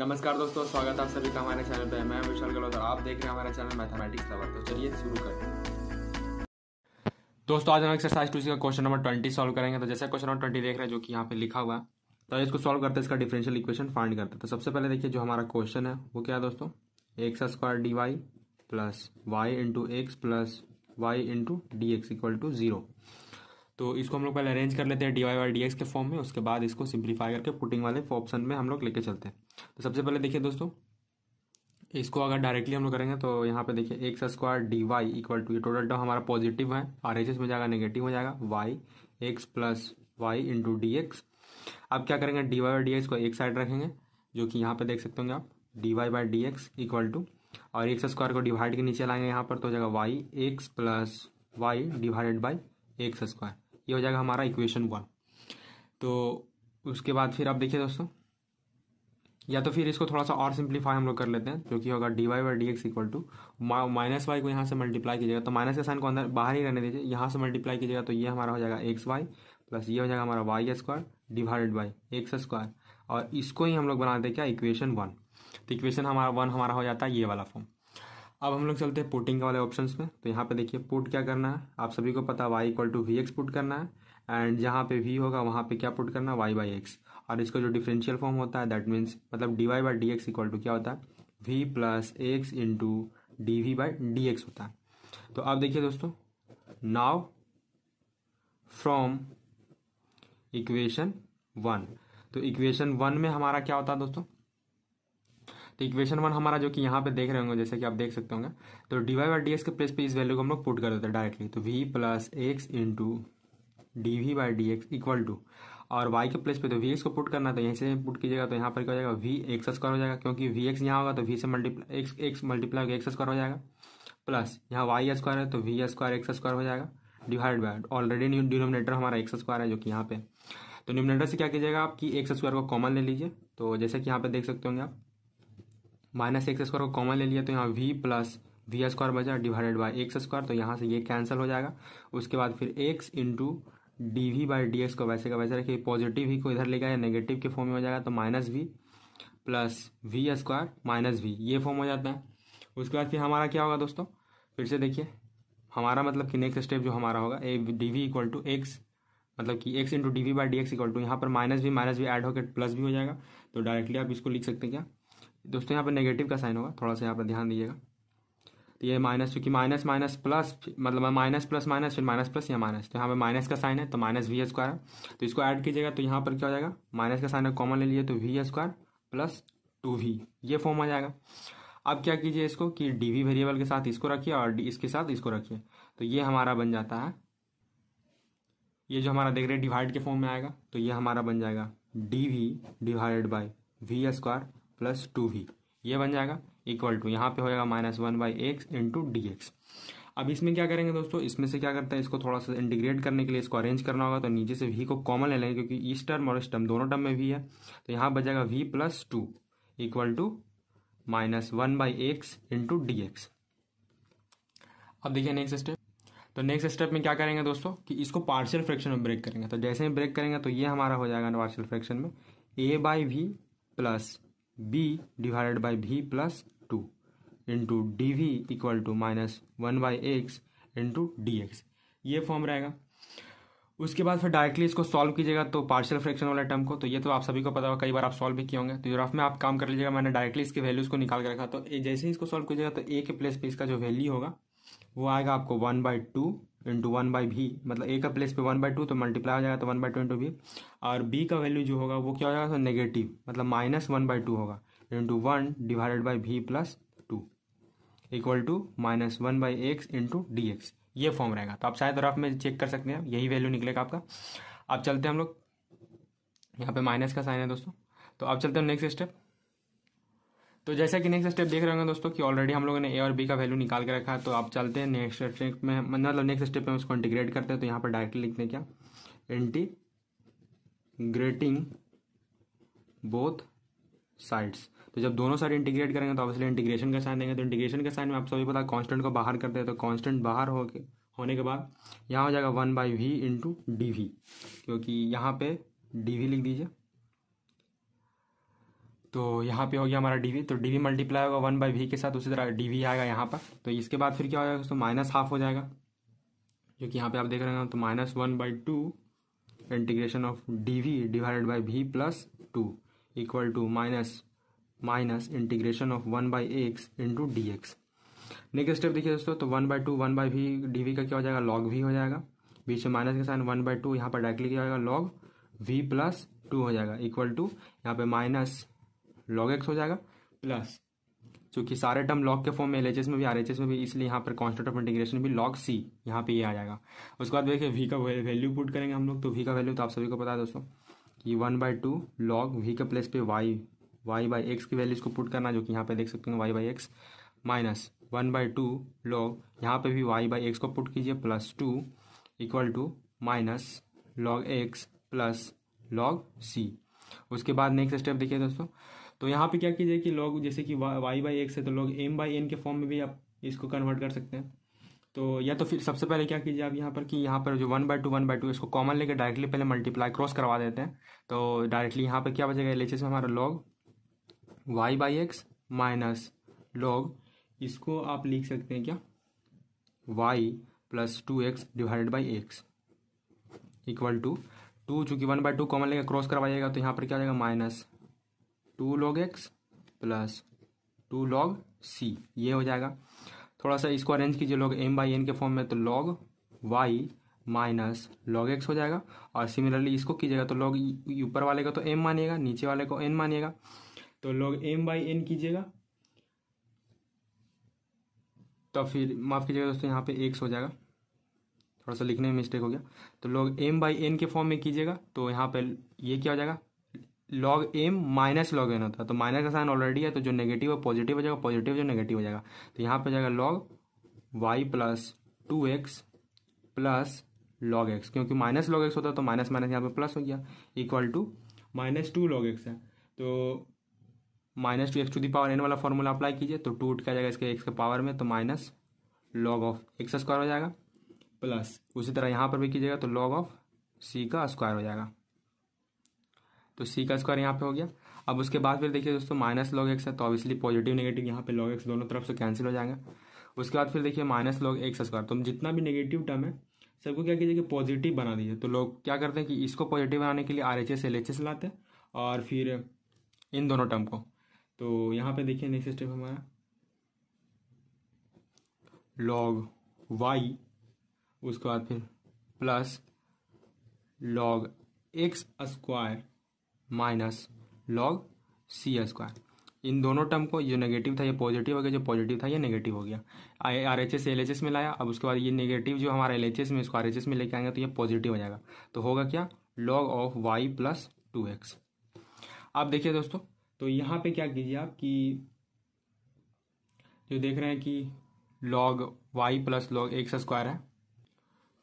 नमस्कार दोस्तों स्वागत है आप सभी का हमारे चैनल पर मैं विशाल गलोत और आप देख रहे हैं हमारे चैनल मैथमेटिक्स लवर तो चलिए शुरू करते हैं दोस्तों आज हम एक्सरसाइज टू का क्वेश्चन नंबर ट्वेंटी सॉल्व करेंगे तो जैसे क्वेश्चन नंबर ट्वेंटी देख रहे हैं जो कि यहाँ पे लिखा हुआ है तो इसको सॉल्व करते हैं इसका डिफरेंशियल इक्वेशन फाइंड करते हैं तो सबसे पहले देखिए जो हमारा क्वेश्चन है वो क्या है दोस्तों X square D Y plus Y into X plus Y into D X equal to zero तो इसको हम लोग पहले अरेंज कर लेते हैं D Y Y D X के फॉर्म में उसके बाद इसको सिंप्लीफाई करके पुटिंग वाले ऑप्शन में हम लोग लेके चलते हैं तो सबसे पहले देखिए दोस्तों इसको अगर डायरेक्टली हम लोग करेंगे तो यहाँ पे देखिए X square D Y equal to ये टोटल टर्म हमारा पॉजिटिव है आर एच एस में जाएगा नेगेटिव हो जाएगा Y X plus Y into D X अब क्या करेंगे डी वाई डी एक्स को एक साइड रखेंगे जो कि यहाँ पे देख सकते होंगे आप D Y by D X equal to और एक्स स्क्वायर को डिवाइड के नीचे लाएंगे यहाँ पर तो हो जाएगा Y X plus Y divided by X square ये हो जाएगा हमारा इक्वेशन वन तो उसके बाद फिर आप देखिए दोस्तों या तो फिर इसको थोड़ा सा और सिंप्लीफाई हम लोग कर लेते हैं जो कि होगा D Y by D X equal to minus Y को यहाँ से मल्टीप्लाई कीजिएगा तो माइनस के साइन को अंदर बाहर ही रहने दीजिए यहाँ से मल्टीप्लाई कीजिएगा तो ये हमारा हो जाएगा एक्स वाई प्लस ये हो जाएगा हमारा Y square divided by X square और इसको ही हम लोग बनाते हैं क्या इक्वेशन वन तो इक्वेशन हमारा वन हमारा हो जाता है ये वाला फॉर्म अब हम लोग चलते हैं पुटिंग वाले ऑप्शन में तो यहाँ पे देखिए पुट क्या करना है आप सभी को पता Y equal to V X put करना है एंड जहाँ पे वी होगा वहाँ पे क्या पुट करना है वाई बाई एक्स और इसका जो डिफरेंशियल फॉर्म होता है दैट मीन्स मतलब D Y by D X equal to क्या होता है V plus X into D V by D X होता है तो अब देखिए दोस्तों नाव फ्रॉम इक्वेशन वन तो इक्वेशन वन में हमारा क्या होता है दोस्तों तो इक्वेशन वन हमारा जो कि यहाँ पे देख रहे होंगे जैसे कि आप देख सकते होंगे तो D Y by D X के प्लेस पे इस वैल्यू को हम लोग पुट कर देते हैं डायरेक्टली तो V plus X into D V by D X equal to और वाई के प्लेस पे तो वी एक्स को पुट करना तो यहीं से पुट कीजिएगा तो यहाँ पर क्या हो जाएगा वी एक्स स्क्वायर हो जाएगा क्योंकि वी एक्स यहाँ होगा तो वी से multiply X X multiply X square हो जाएगा प्लस यहाँ वाई स्क्वायर है तो वी स्क्वायर एक्स स्क्वायर हो जाएगा divide by already new denominator हमारा एक्स स्क्वायर है जो कि यहाँ पे तो डिनोमिनेटर से क्या कीजिएगा आपकी एक्स स्क्वायर को कॉमन ले लीजिए तो जैसे कि यहाँ पे देख सकते होंगे आप माइनस एक्स स्क्वायर को कॉमन ले लिया तो यहाँ वी प्लस वी स्क्वायर बचा डिवाइडेड बाई एक्स स्क्वायर तो यहाँ से ये कैंसिल हो जाएगा उसके बाद फिर X into D V by D X को वैसे का वैसे रखिए पॉजिटिव ही को इधर ले गया नेगेटिव के फॉर्म में हो जाएगा तो minus V plus V square minus V ये फॉर्म हो जाता है उसके बाद फिर हमारा क्या होगा दोस्तों फिर से देखिए हमारा मतलब कि नेक्स्ट स्टेप जो हमारा होगा A D V equal to X मतलब कि X into D V by D X equal to यहाँ पर माइनस भी माइनस भी एड होकर प्लस भी हो जाएगा तो डायरेक्टली आप इसको लिख सकते हैं क्या दोस्तों यहाँ पर नेगेटिव का साइन होगा थोड़ा सा यहाँ पर ध्यान दीजिएगा तो ये माइनस क्योंकि माइनस माइनस प्लस मतलब माइनस प्लस माइनस फिर माइनस प्लस या माइनस तो यहाँ पर माइनस का साइन है तो माइनस वी स्क्वायर है तो इसको ऐड कीजिएगा तो यहाँ पर क्या हो जाएगा माइनस का साइन कॉमन ले लीजिए तो V square plus two V ये फॉर्म आ जाएगा अब क्या कीजिए इसको कि डी वी वेरिएबल के साथ इसको रखिए और डी इसके साथ इसको रखिए तो ये हमारा बन जाता है ये जो हमारा देख रहे हैं डिवाइड के फॉर्म में आएगा तो ये हमारा बन जाएगा D V divided by V square plus two V ये बन जाएगा इक्वल टू यहाँ पे हो जाएगा minus one by X into D X अब इसमें क्या करेंगे दोस्तों इसमें से क्या करते हैं इसको थोड़ा सा इंटीग्रेट करने के लिए इसको अरेंज करना होगा तो नीचे से वी को कॉमन ले लेंगे क्योंकि इस टर्म और इस टर्म दोनों टर्म में वी है तो यहाँ जाएगा V plus two equal to minus one by X into D X अब देखिए नेक्स्ट स्टेप तो नेक्स्ट स्टेप में क्या करेंगे दोस्तों कि इसको पार्शियल फ्रैक्शन में ब्रेक करेंगे तो जैसे ही ब्रेक करेंगे तो ये हमारा हो जाएगा पार्शियल फ्रैक्शन में A by V plus B divided by V plus two into D V equal to minus one by X into D X ये फॉर्म रहेगा उसके बाद फिर डायरेक्टली इसको सॉल्व कीजिएगा तो पार्शियल फ्रैक्शन वाले टर्म को तो ये तो आप सभी को पता होगा कई बार आप सॉल्व भी किए होंगे तो रफ में आप काम कर लीजिएगा मैंने डायरेक्टली इसके वैल्यूज को निकाल कर रखा तो जैसे ही इसको सॉल्व कीजिएगा तो ए के प्लेस पे इसका जो वैल्यू होगा वो आएगा आपको one by two into one by B मतलब ए का प्लेस पे वन बाई टू तो मल्टीप्लाई हो जाएगा तो वन बाई टू इंटू भी और बी का वैल्यू जो होगा वो क्या हो जाएगा तो नेगेटिव मतलब माइनस वन बाई टू होगा into one divided by B plus two equal to minus one by X into D X ये फॉर्म रहेगा तो आप शायद रफ में चेक कर सकते हैं यही वैल्यू निकलेगा आपका अब चलते हैं हम लोग यहाँ पे माइनस का साइन है दोस्तों तो अब चलते हैं नेक्स्ट स्टेप तो जैसा कि नेक्स्ट स्टेप देख रहे होंगे दोस्तों कि ऑलरेडी हम लोगों ने ए और बी का वैल्यू निकाल के रखा है तो आप चलते हैं नेक्स्ट स्टेप में मतलब नेक्स्ट स्टेप में उसको इंटीग्रेट करते हैं तो यहाँ पर डायरेक्टली लिखते हैं क्या इंटीग्रेटिंग बोथ साइड्स तो जब दोनों साइड इंटीग्रेट करेंगे तो ऑब्वियसली इंटीग्रेशन का साइन देंगे तो इंटीग्रेशन के साइन में आप सभी पता कांस्टेंट को बाहर करते हैं तो कांस्टेंट बाहर हो के होने के बाद यहाँ हो जाएगा one by V into D V क्योंकि यहाँ पे डी वी लिख दीजिए तो यहाँ पे हो गया हमारा डी तो डी मल्टीप्लाई होगा वन बाई वी के साथ उसी तरह डी आएगा यहाँ पर तो इसके बाद फिर क्या हो जाएगा तो माइनस हाफ हो जाएगा जो कि यहाँ पे आप देख रहे हैं तो minus one by two integration of D V divided by V plus two equal to minus minus integration of one by X into D X next step देखिए दोस्तों तो one by two one by V D V का क्या हो जाएगा log we हो जाएगा बीच में माइनस के साथ वन बाई टू यहाँ पर डायरेक्टली क्या होगा लॉग वी प्लस टू हो जाएगा इक्वल टू यहाँ पे माइनस लॉग एक्स हो जाएगा प्लस चूंकि सारे टर्म लॉग के फॉर्म में एल में भी आर में भी इसलिए यहाँ पर कॉन्स्टेंट ऑफ इंटीग्रेशन भी लॉग सी यहाँ पे ये आ जाएगा उसके बाद देखिए वी का वैल्यू पुट करेंगे हम लोग तो वी का वैल्यू तो आप सभी को पता है दोस्तों कि one by two log V के प्लेस पे वाई वाई बाई एक्स की वैल्यूज को पुट करना जो कि यहाँ पे देख सकते हैं Y by x minus one by two log यहाँ पे भी वाई बाई एक्स को पुट कीजिए plus two equal to minus log x plus log C उसके बाद नेक्स्ट स्टेप देखिए दोस्तों तो यहाँ पे क्या कीजिए कि लोग जैसे कि वाई बाई एक्स है तो लोग एम बाई एन के फॉर्म में भी आप इसको कन्वर्ट कर सकते हैं तो या तो फिर सबसे पहले क्या कीजिए आप यहाँ पर कि यहाँ पर जो one by two one by two इसको कॉमन लेकर डायरेक्टली पहले मल्टीप्लाई क्रॉस करवा देते हैं तो डायरेक्टली यहाँ पर क्या बचेगा एलएचएस में हमारा log y by x minus log इसको आप लिख सकते हैं क्या y plus two x divided by x equal to two चूँकि वन बाई टू कॉमन लेकर क्रॉस करवाइएगा तो यहाँ पर क्या आ जाएगा minus two log x plus two log c ये हो जाएगा थोड़ा सा इसको अरेंज कीजिए लॉग एम बाई एन के फॉर्म में तो log y minus log x हो जाएगा और सिमिलरली इसको कीजिएगा तो लॉग ऊपर वाले का तो एम मानिएगा नीचे वाले को एन मानिएगा तो लॉग एम बाई एन कीजिएगा तो फिर माफ़ कीजिएगा दोस्तों यहाँ पे एक्स हो जाएगा थोड़ा सा लिखने में मिस्टेक हो गया तो लोग एम बाई एन के फॉर्म में कीजिएगा तो यहाँ पे ये क्या हो जाएगा log m minus log n होता है तो माइनस का साइन ऑलरेडी है तो जो नेगेटिव है पॉजिटिव हो जाएगा पॉजिटिव जो नेगेटिव हो जाएगा तो यहाँ पर जाएगा log y plus two x plus log x क्योंकि माइनस लॉग एक्स होता है तो माइनस माइनस यहाँ पे प्लस हो गया equal to minus two log x है तो minus two x to the power n वाला फॉर्मूला अप्लाई कीजिए तो टू उठ आ जाएगा इसके एक्स के पावर में तो minus log of x square हो जाएगा प्लस उसी तरह यहाँ पर भी कीजिएगा तो लॉग ऑफ सी का स्क्वायर हो जाएगा तो सी का स्क्वायर यहाँ पे हो गया अब उसके बाद फिर देखिए दोस्तों माइनस लॉग एक्स है तो ऑब्वियसली पॉजिटिव नेगेटिव यहाँ पे लॉग एक्स दोनों तरफ से कैंसिल हो जाएंगे उसके बाद फिर देखिए माइनस लॉग एक्स स्क्वायर तो जितना भी नेगेटिव टर्म है सबको क्या कीजिए कि पॉजिटिव बना दीजिए तो लोग क्या करते हैं कि इसको पॉजिटिव बनाने के लिए R H S L H S लाते हैं और फिर इन दोनों टर्म को तो यहाँ पे देखिए नेक्स्ट स्टेप हमारा लॉग वाई उसके बाद फिर plus log x square minus log c square इन दोनों टर्म को जो नेगेटिव था ये पॉजिटिव हो गया जो पॉजिटिव था ये नेगेटिव हो गया R H S L H S में लाया अब उसके बाद ये नेगेटिव जो हमारा एल एच एस में इसको आर एच एस में लेके आएंगे तो ये पॉजिटिव हो जाएगा तो होगा क्या log of y plus two x अब देखिए दोस्तों तो यहाँ पे क्या कीजिए आप कि जो देख रहे हैं कि log y plus log x square है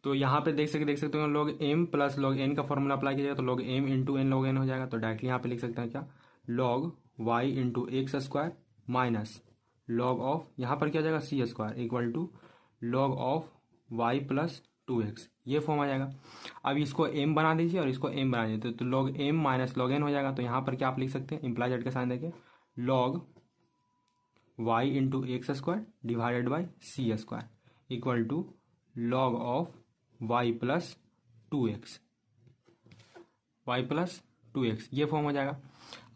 तो यहाँ पे देख सकते देख सकते हो log m plus log n का फॉर्मूला अप्लाई किया जाएगा तो log m into n log n हो जाएगा तो डायरेक्टली यहाँ पे लिख सकते हैं क्या log y into x square minus log of यहाँ पर क्या जाएगा c square equal to log of y plus two x ये फॉर्म आ जाएगा अब इसको एम बना दीजिए और इसको एम बना दीजिए तो log m minus log n हो जाएगा तो यहाँ पर क्या आप लिख सकते हैं इम्प्लाई जेड के साथ देके log y into x square divided by c square equal to log of y plus two x y plus two x ये फॉर्म हो जाएगा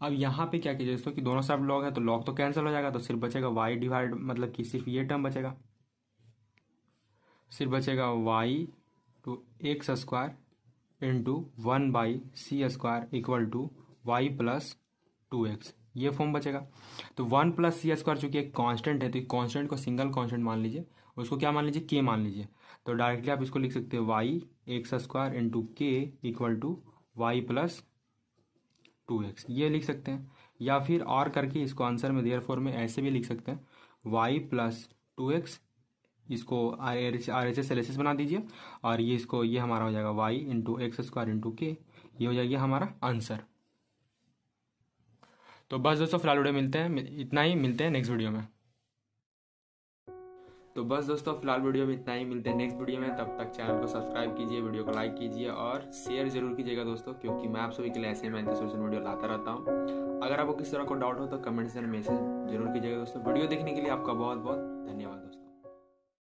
अब यहाँ पे क्या कीजिए दोस्तों कि दोनों साइड लॉग है तो लॉग तो कैंसिल हो जाएगा तो सिर्फ बचेगा वाई डिवाइड मतलब कि सिर्फ ये टर्म बचेगा सिर्फ बचेगा y two x square into one by c square equal to y plus two x ये फॉर्म बचेगा तो वन प्लस सी स्क्वायर चूंकि एक कांस्टेंट है तो कांस्टेंट को सिंगल कांस्टेंट मान लीजिए उसको क्या मान लीजिए के मान लीजिए तो डायरेक्टली आप इसको लिख सकते हो y x square into k equal to y plus two x ये लिख सकते हैं या फिर और करके इसको आंसर में देयर फोर में ऐसे भी लिख सकते हैं वाई प्लस टू एक्स इसको R H S L S S बना दीजिए और ये इसको ये हमारा हो जाएगा y into x square into k ये हो जाएगी हमारा आंसर तो बस दोस्तों फिलहाल वीडियो मिलते हैं इतना ही मिलते हैं नेक्स्ट वीडियो में तो बस दोस्तों फिलहाल वीडियो में इतना ही मिलते हैं नेक्स्ट वीडियो में तब तक चैनल को सब्सक्राइब कीजिए वीडियो को लाइक कीजिए और शेयर जरूर कीजिएगा दोस्तों क्योंकि मैं आप सभी के लिए ऐसे मैं सोशल वीडियो लाता रहता हूँ अगर आपको किसी तरह का डाउट हो तो कमेंट से मैसेज जरूर कीजिएगा दोस्तों वीडियो देखने के लिए आपका बहुत बहुत धन्यवाद दोस्तों